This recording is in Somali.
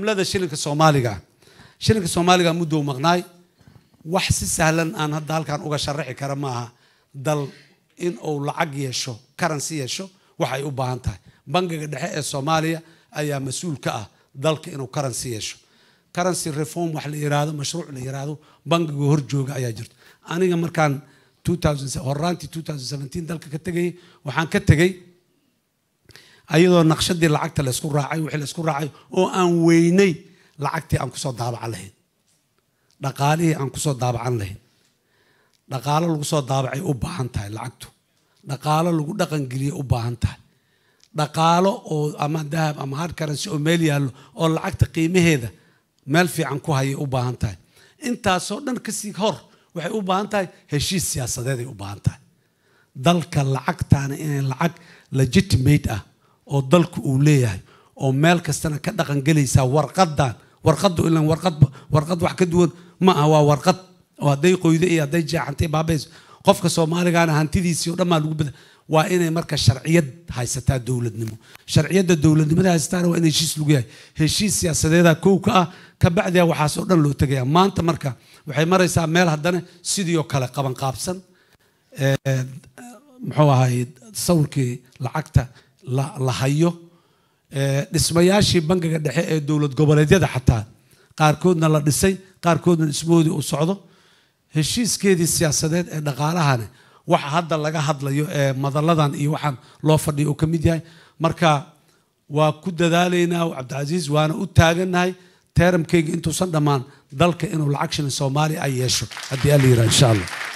cumlada shilinka soomaaliga shilinka soomaaliga muddou maqnaay wax si sahlan aan hadda halkan uga sharaxi kara maaha dal in uu lacag yeesho karansi yeesho waxay u baahan tahay bangiga dhexe ee soomaaliya ayaa mas-uul ka ah dalka inuu karansi yeesho karansi reform wax la yiraahdo mashruuc la yiraahdo bangiga horjooga ayaa jirto aniga markaan horaantii dalka ka tegay waxaan ka tegay ayadoo naqshadii lacagta laysku raacay wixii laysku raacay oo aan weynay lacagtii aan kusoo daabacan lahayn dhaqaalihii aan kusoo daabacan lahayn dhaqaalo lagu soo daabacay u baahan tahay lacagtu dhaqaalo lagu dhaqangeliya u baahan tahay dhaqaalo oo ama dahab ama hard currency oo meel yaallo oo lacagta qiimaheeda meel fiican ku hayay u baahan tahay intaasoo dhan kasii hor waxay u baahan tahay heshiis siyaasadeeday u baahan tahay dalka lacagtaana inay lacag legitimate ah oo dalku uu leeyahay oo meel kastana ka dhaqangelaysaa warqadan warqadu ilan warqad wax ka duwan ma aha waa warqad oo hadday qoydo iyo hadday jeexantay baabayso qofka soomaaligaana hantidiisii o dhan lagu bada waa inay marka sharciyad haysataa dowladnimo sharciyadda dowladnimada haysataana waa in heshiis lagu yahay heshiis siyaasadeeda kow ah, ka ah kabacdia waxaas oo dhan loo tegaya maanta marka waxay maraysaa meel haddana sidii oo kale qabanqaabsan muxuu ahay sawirkii lacagta la hayo eh, dhismayaashii bangiga dhexe ee dowlad goboleedyada xataa qaarkoodna la dhisay qaarkoodna dhismahoodii uu socdo heshiiskeedii siyaasadeed ee dhaqaalahane waxa hadda laga hadlayo ee eh, madalladan iyo waxaan loo fadhiya uu ka mid yahay marka waa ku dadaalaynaa cabdicasiis waana u taaganahay teeramkayga intuusan dhammaan dalka inuu lacag shilin soomaaliya ay yeesho haddii ala yidhaha insha allah